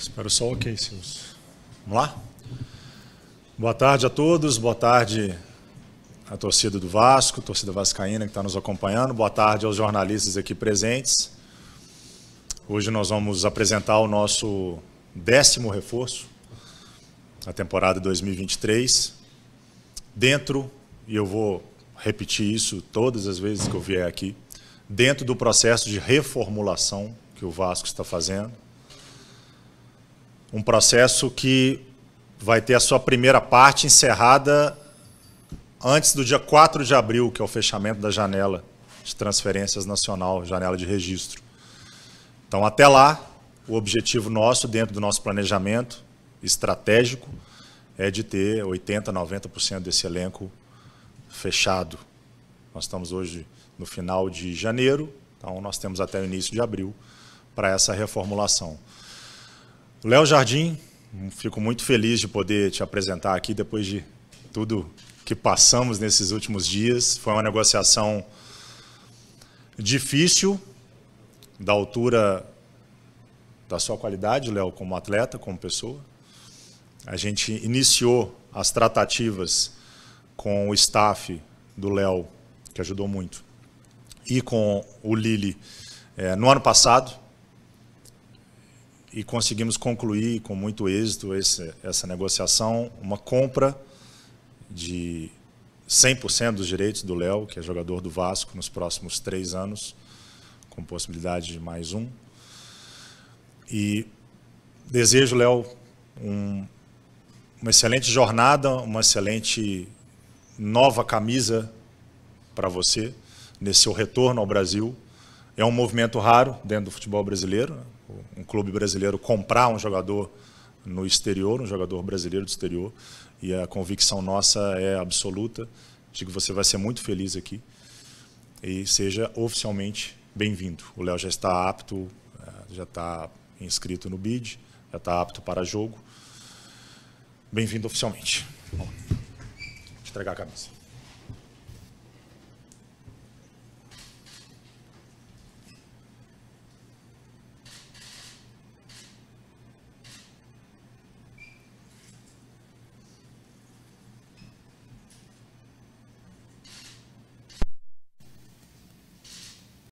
Espero só ok, Silas. Vamos lá? Boa tarde a todos, boa tarde à torcida do Vasco, torcida vascaína que está nos acompanhando, boa tarde aos jornalistas aqui presentes. Hoje nós vamos apresentar o nosso décimo reforço da temporada 2023. Dentro, e eu vou repetir isso todas as vezes que eu vier aqui, dentro do processo de reformulação que o Vasco está fazendo, um processo que vai ter a sua primeira parte encerrada antes do dia 4 de abril, que é o fechamento da janela de transferências nacional, janela de registro. Então, até lá, o objetivo nosso, dentro do nosso planejamento estratégico, é de ter 80%, 90% desse elenco fechado. Nós estamos hoje no final de janeiro, então nós temos até o início de abril para essa reformulação. Léo Jardim, fico muito feliz de poder te apresentar aqui depois de tudo que passamos nesses últimos dias. Foi uma negociação difícil, da altura da sua qualidade, Léo, como atleta, como pessoa. A gente iniciou as tratativas com o staff do Léo, que ajudou muito, e com o Lili é, no ano passado e conseguimos concluir com muito êxito esse, essa negociação, uma compra de 100% dos direitos do Léo, que é jogador do Vasco, nos próximos três anos, com possibilidade de mais um. E desejo, Léo, um, uma excelente jornada, uma excelente nova camisa para você nesse seu retorno ao Brasil. É um movimento raro dentro do futebol brasileiro. Né? Um clube brasileiro comprar um jogador no exterior, um jogador brasileiro do exterior. E a convicção nossa é absoluta de que você vai ser muito feliz aqui. E seja oficialmente bem-vindo. O Léo já está apto, eh, já está inscrito no BID, já está apto para jogo. Bem-vindo oficialmente. Bom, vou entregar a camisa.